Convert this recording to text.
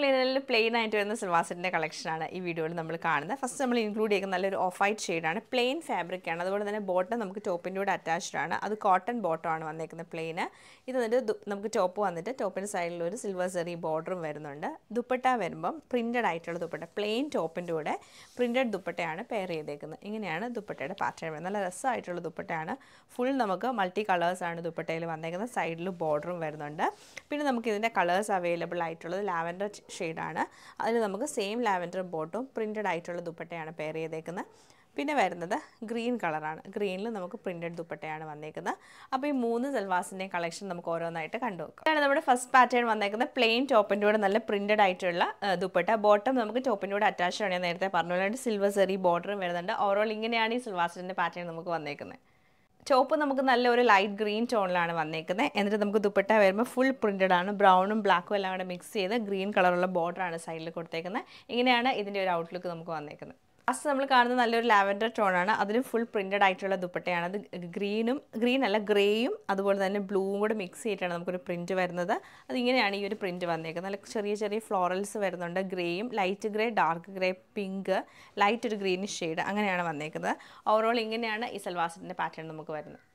ലിനലിൽ plain ആയിട്ട് വരുന്ന സിൽവാസിൻ്റെ കളക്ഷനാണ് ഈ വീഡിയോയിൽ നമ്മൾ കാണുന്നത് ഫസ്റ്റ് നമ്മൾ ഇൻക്ലൂഡ് ചെയ്യുന്ന നല്ലൊരു ഓഫ് വൈറ്റ് ഷെയ്ഡാണ് പ്ലെയിൻ ഫാബ്രിക് ആണ് അതുപോലെ തന്നെ ബോട്ടം നമുക്ക് ടോപ്പിൻ്റെ കൂടെ അറ്റാച്ച്ഡ് ആണ് അത് കോട്ടൺ ആണ് വന്നേക്കുന്നത് പ്ലെയിന് ഇത് വന്നിട്ട് നമുക്ക് ടോപ്പ് വന്നിട്ട് ടോപ്പിൻ്റെ സൈഡിൽ ഒരു സിൽവർ സെറി ബോർഡറും വരുന്നുണ്ട് ദുപ്പട്ട വരുമ്പം പ്രിൻറ്റഡ് ആയിട്ടുള്ള ദുപ്പട്ട പ്ലെയിൻ ടോപ്പിൻ്റെ കൂടെ പ്രിൻറ്റഡ് ദുപ്പട്ടയാണ് പെയർ ചെയ്തേക്കുന്നത് ഇങ്ങനെയാണ് ദുപ്പട്ടയുടെ പാറ്റേൺ വരുന്നത് നല്ല രസമായിട്ടുള്ള ദുപ്പട്ടയാണ് ഫുൾ നമുക്ക് മൾട്ടി കളേഴ്സാണ് ദുപ്പട്ടയിൽ വന്നേക്കുന്നത് സൈഡിൽ ബോർഡറും വരുന്നുണ്ട് പിന്നെ നമുക്ക് ഇതിൻ്റെ കളേഴ്സ് അവൈലബിൾ ആയിട്ടുള്ളത് ലാവൻഡർ ഷെയ്ഡാണ് അതിൽ നമുക്ക് സെയിം ലാവൻഡർ ബോട്ടും പ്രിൻറ്റഡ് ആയിട്ടുള്ള ദുപ്പട്ടയാണ് പെയർ ചെയ്തേക്കുന്നത് പിന്നെ വരുന്നത് ഗ്രീൻ കളറാണ് ഗ്രീനിൽ നമുക്ക് പ്രിൻറ്റഡ് ദുപ്പട്ടയാണ് വന്നേക്കുന്നത് അപ്പോൾ ഈ മൂന്ന് സെൽവാസിൻ്റെ കളക്ഷൻ നമുക്ക് ഓരോന്നായിട്ട് കണ്ടു നോക്കാം ഇതാണ് നമ്മുടെ ഫസ്റ്റ് പാറ്റേൺ വന്നേക്കുന്നത് പ്ലെയിൻ ടോപ്പിൻ്റെ കൂടെ നല്ല പ്രിൻറ്റഡ് ആയിട്ടുള്ള ദുപ്പട്ട ബോട്ടം നമുക്ക് ടോപ്പിൻ്റെ കൂടെ അറ്റാച്ച് ആണ് ഞാൻ നേരത്തെ പറഞ്ഞു സിൽവർ സെറി ബോർഡറും വരുന്നുണ്ട് ഓവറോൾ ഇങ്ങനെയാണ് ഈ സിൽവാസിൻ്റെ പാറ്റേൺ നമുക്ക് വന്നേക്കുന്നത് ചോപ്പ് നമുക്ക് നല്ല ഒരു ലൈറ്റ് ഗ്രീൻ ടോണിലാണ് വന്നേക്കുന്നത് എന്നിട്ട് നമുക്ക് ദുപ്പട്ട വരുമ്പോൾ ഫുൾ പ്രിൻറ്റഡ് ആണ് ബ്രൗണും ബ്ലാക്കും എല്ലാം കൂടെ മിക്സ് ചെയ്ത് ഗ്രീൻ കളറുള്ള ബോർഡറാണ് സൈഡിൽ കൊടുത്തേക്കുന്നത് ഇങ്ങനെയാണ് ഇതിൻ്റെ ഒരു ഔട്ട്ലുക്ക് നമുക്ക് വന്നേക്കുന്നത് അസ് നമ്മൾ കാണുന്ന നല്ലൊരു ലാവൻഡർ ടോണാണ് അതിലും ഫുൾ പ്രിൻറ്റഡ് ആയിട്ടുള്ള ദുപ്പട്ടയാണ് അത് ഗ്രീനും ഗ്രീൻ അല്ല ഗ്രേയും അതുപോലെ തന്നെ ബ്ലൂവും കൂടെ മിക്സ് ചെയ്തിട്ടാണ് നമുക്കൊരു പ്രിൻറ്റ് വരുന്നത് അതിങ്ങനെയാണ് ഈ ഒരു പ്രിൻറ്റ് വന്നേക്കുന്നത് നല്ല ചെറിയ ചെറിയ ഫ്ലോറൽസ് വരുന്നുണ്ട് ഗ്രേയും light grey dark grey pink light ഒരു ഗ്രീനിഷ് ഷെയ്ഡ് അങ്ങനെയാണ് വന്നേക്കുന്നത് ഓവറോൾ ഇങ്ങനെയാണ് ഈ സൽവാസിൻ്റെ പാറ്റേൺ നമുക്ക് വരുന്നത്